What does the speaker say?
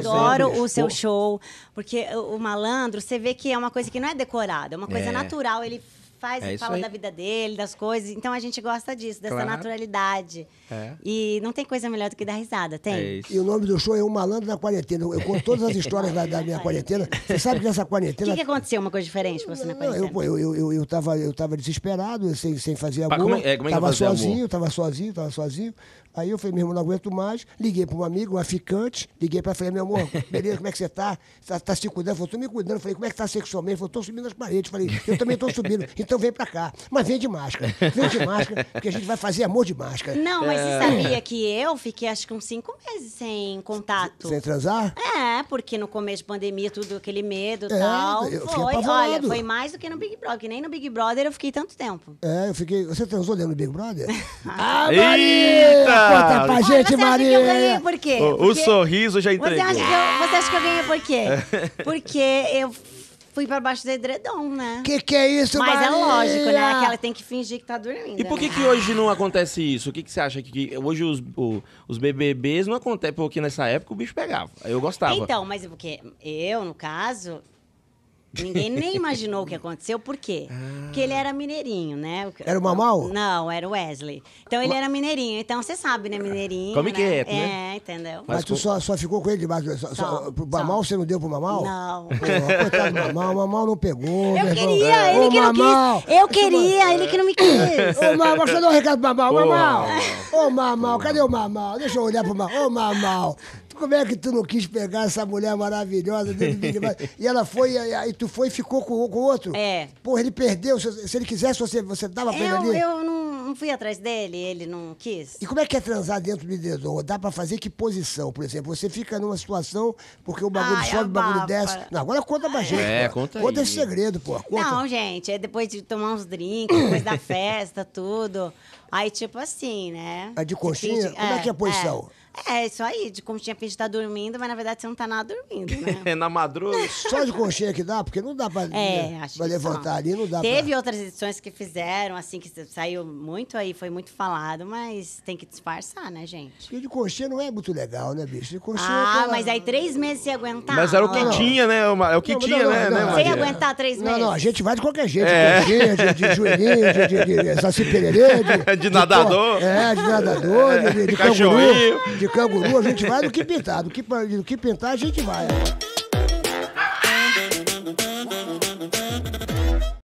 adoro o seu show, porque o malandro, você vê que é uma coisa que não é decorada, é uma coisa é. natural. Ele faz é e fala aí. da vida dele, das coisas. Então a gente gosta disso, dessa claro. naturalidade. É. E não tem coisa melhor do que dar risada, tem? É e o nome do show é O Malandro da Quarentena. Eu conto todas as histórias da, da, minha quarentena. Você sabe que nessa quarentena. O que, que, aconteceu? Uma coisa diferente pra você na quarentena? Não, eu, eu, eu, eu, tava, eu tava desesperado, sem, sem fazer alguma Como é, é, como é que tava sozinho, amor? tava sozinho, tava sozinho. Aí eu falei, meu irmão, não aguento mais. Liguei para um amigo, uma ficante, liguei para falei, meu amor, beleza, como é que você tá? está tá se cuidando? Falei, tô me cuidando. Falei, como é que tá sexualmente? Falei, tô subindo as paredes. Falei, eu também tô subindo então vem pra cá. Mas vem de máscara. Vem de máscara, porque a gente vai fazer amor de máscara. Não, mas você é. sabia que eu fiquei acho que uns cinco meses sem contato. Sem transar? É, porque no começo da pandemia, tudo aquele medo e é, tal. foi, olha, foi mais do que no Big Brother, que nem no Big Brother eu fiquei tanto tempo. É, eu fiquei. Você transou dentro do Big Brother? ah, Maria! Eita! Conta pra gente, Maria! eu ganhei por quê? O, porque o sorriso já entregou. Você acha, eu, você acha que eu ganhei por quê? É. Porque eu fui pra baixo do edredom, né? Que que é isso, Mas é Maria? é lógico, né? Que ela tem que fingir que tá dormindo. E por que, né? que hoje não acontece isso? O que, que você acha? Que, hoje os, o, os BBBs não acontece, porque nessa época o bicho pegava. Eu gostava. Então, mas é porque eu, no caso, Ninguém nem imaginou o que aconteceu, por quê? Ah. Porque ele ah. era mineirinho, né? Era o Mamal? Não, era o Wesley. Então ele Ma... era mineirinho, então você sabe, né? Mineirinho. Come é é, né? quieto, né? É, entendeu? Mas, Mas tu com... só, só ficou com ele debaixo. Só, só, pro Mamal você não deu pro Mamal? Não. Pô, coitado Mamal, o Mamal não pegou. Eu queria, ele que Mamal. quis. Eu queria, ele que não me quis. Ô, Mamal, deixa eu dar um recado pro Mamal. Mamal! Ô, Mamal, cadê o Mamal? Deixa eu olhar pro Mamal. Ô, Mamal como é que tu não quis pegar essa mulher maravilhosa dele? e ela foi, aí tu foi e ficou com, o outro? É. Porra, ele perdeu. Se, se ele quisesse, você, você dava pra ele ali? Eu não, não, fui atrás dele, ele não quis. E como é que é transar dentro do bebedouro? Dá pra fazer que posição? Por exemplo, você fica numa situação porque o bagulho Ai, sobe, o bagulho desce. Não, agora conta pra gente. É, pô. conta aí. Conta esse segredo, pô. Conta. Não, gente, é depois de tomar uns drinks, depois da festa, tudo. Aí, tipo assim, né? É de coxinha? Como é, é que é a é, posição? É. É, isso aí, de conchinha finge estar tá dormindo, mas na verdade você não tá nada dormindo, né? É na madrugada. Só de conchinha que dá, porque não dá pra, é, né, pra levantar só. ali, não dá Teve pra... outras edições que fizeram, assim, que saiu muito aí, foi muito falado, mas tem que disfarçar, né, gente? Porque de conchinha não é muito legal, né, bicho? De conchinha ah, é aquela... mas aí três meses você aguentar. Mas era o que não. tinha, né? É o é que não, tinha, não, né? Não, né, Sem né, aguentar três meses. Não, não, a gente vai de qualquer jeito. É. De, conchinha, de, de joelhinho, de, de, de, de saci-pererê. De, de, nadador. é, de nadador, de, de, de, de cachorrinho. De canguru a gente vai do que pintar. Do que, do que pintar a gente vai.